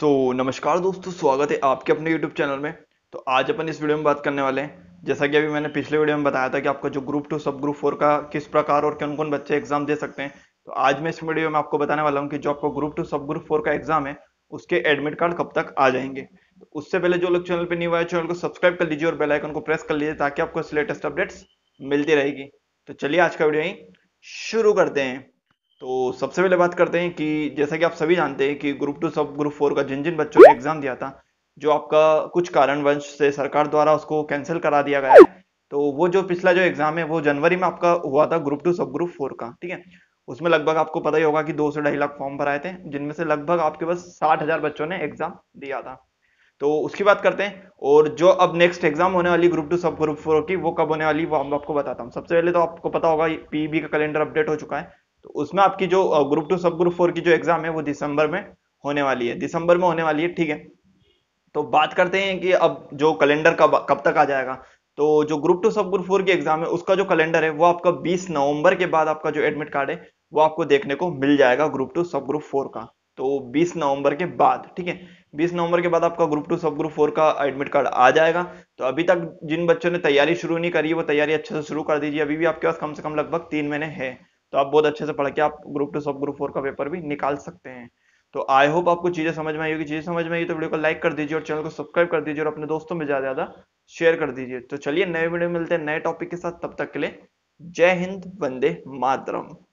सो so, नमस्कार दोस्तों स्वागत है आपके अपने यूट्यूब चैनल में तो आज अपन इस वीडियो में बात करने वाले हैं जैसा कि अभी मैंने पिछले वीडियो में बताया था कि आपका जो ग्रुप टू सब ग्रुप फोर का किस प्रकार और कौन कौन बच्चे एग्जाम दे सकते हैं तो आज मैं इस वीडियो में आपको बताने वाला हूँ कि जो आपको ग्रुप टू सब ग्रुप फोर का एग्जाम है उसके एडमिट कार्ड कब तक आ जाएंगे तो उससे पहले जो लोग चैनल पर नहीं हुआ है चैनल को सब्सक्राइब कर लीजिए और बेलाइकन को प्रेस कर लीजिए ताकि आपको लेटेस्ट अपडेट्स मिलती रहेगी तो चलिए आज का वीडियो यहीं शुरू करते हैं तो सबसे पहले बात करते हैं कि जैसा कि आप सभी जानते हैं कि ग्रुप टू सब ग्रुप फोर का जिन जिन बच्चों ने एग्जाम दिया था जो आपका कुछ कारणवंश से सरकार द्वारा उसको कैंसिल करा दिया गया है तो वो जो पिछला जो एग्जाम है वो जनवरी में आपका हुआ था ग्रुप टू सब ग्रुप फोर का ठीक है उसमें लगभग आपको पता ही होगा कि दो से ढाई लाख फॉर्म भराए थे जिनमें से लगभग आपके पास साठ हजार बच्चों ने एग्जाम दिया था तो उसकी बात करते हैं और जो अब नेक्स्ट एग्जाम होने वाली ग्रुप टू सब ग्रुप फोर की वो कब होने वाली वो हम आपको बताता हूँ सबसे पहले तो आपको पता होगा पीबी e का कैलेंडर अपडेट हो चुका है तो उसमें आपकी जो ग्रुप टू सब ग्रुप फोर की जो एग्जाम है वो दिसंबर में होने वाली है दिसंबर में होने वाली है ठीक है तो बात करते हैं कि अब जो कैलेंडर कब कब तक आ जाएगा तो जो ग्रुप टू सब ग्रुप फोर की एग्जाम है उसका जो कैलेंडर है वो आपका 20 नवंबर के बाद आपका जो एडमिट कार्ड है वो आपको देखने को मिल जाएगा ग्रुप टू सब ग्रुप फोर का तो 20 नवंबर के बाद ठीक है 20 नवंबर के बाद आपका ग्रुप टू सब ग्रुप फोर का एडमिट कार्ड आ जाएगा तो अभी तक जिन बच्चों ने तैयारी शुरू नहीं करी वो तैयारी अच्छे से शुरू कर दीजिए अभी भी आपके पास कम से कम लगभग तीन महीने है तो आप बहुत अच्छे से पढ़ के आप ग्रुप टू सब ग्रुप फोर का पेपर भी निकाल सकते हैं तो आई होप आपको चीजें समझ में आई होगी चीजें समझ में आई तो वीडियो को लाइक कर दीजिए और चैनल को सब्सक्राइब कर दीजिए और अपने दोस्तों में ज्यादा ज्यादा शेयर कर दीजिए तो चलिए नए वीडियो मिलते हैं नए टॉपिक के साथ तब तक के लिए जय हिंद वंदे मातरम